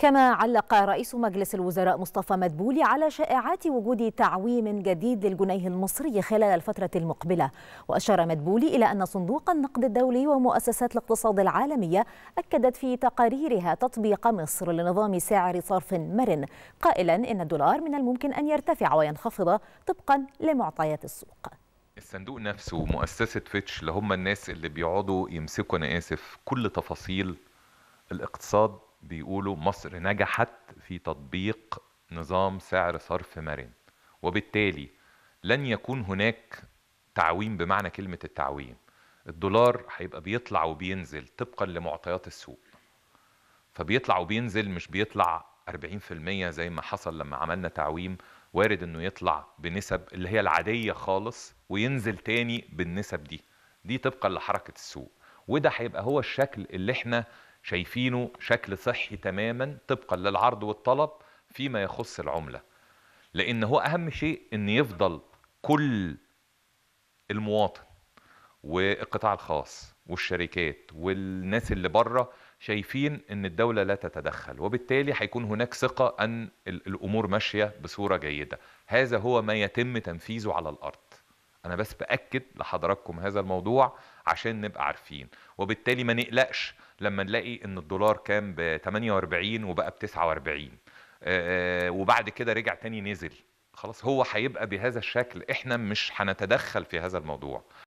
كما علق رئيس مجلس الوزراء مصطفى مدبولي على شائعات وجود تعويم جديد للجنيه المصري خلال الفترة المقبلة وأشار مدبولي إلى أن صندوق النقد الدولي ومؤسسات الاقتصاد العالمية أكدت في تقاريرها تطبيق مصر لنظام سعر صرف مرن قائلا إن الدولار من الممكن أن يرتفع وينخفض طبقا لمعطيات السوق الصندوق نفسه ومؤسسة فيتش اللي هم الناس اللي بيقعدوا يمسكوا أنا آسف كل تفاصيل الاقتصاد بيقولوا مصر نجحت في تطبيق نظام سعر صرف مرن وبالتالي لن يكون هناك تعويم بمعنى كلمة التعويم الدولار هيبقى بيطلع وبينزل طبقا لمعطيات السوق فبيطلع وبينزل مش بيطلع 40% زي ما حصل لما عملنا تعويم وارد انه يطلع بنسب اللي هي العادية خالص وينزل تاني بالنسب دي دي طبقا لحركة السوق وده هيبقى هو الشكل اللي احنا شايفينه شكل صحي تماما طبقا للعرض والطلب فيما يخص العملة لأن هو أهم شيء أن يفضل كل المواطن والقطاع الخاص والشركات والناس اللي بره شايفين ان الدولة لا تتدخل وبالتالي هيكون هناك ثقة ان الامور ماشية بصورة جيدة هذا هو ما يتم تنفيذه على الارض انا بس باكد لحضراتكم هذا الموضوع عشان نبقى عارفين وبالتالي ما نقلقش لما نلاقي ان الدولار كان ب 48 وبقى ب 49 وبعد كده رجع تاني نزل خلاص هو هيبقى بهذا الشكل احنا مش هنتدخل في هذا الموضوع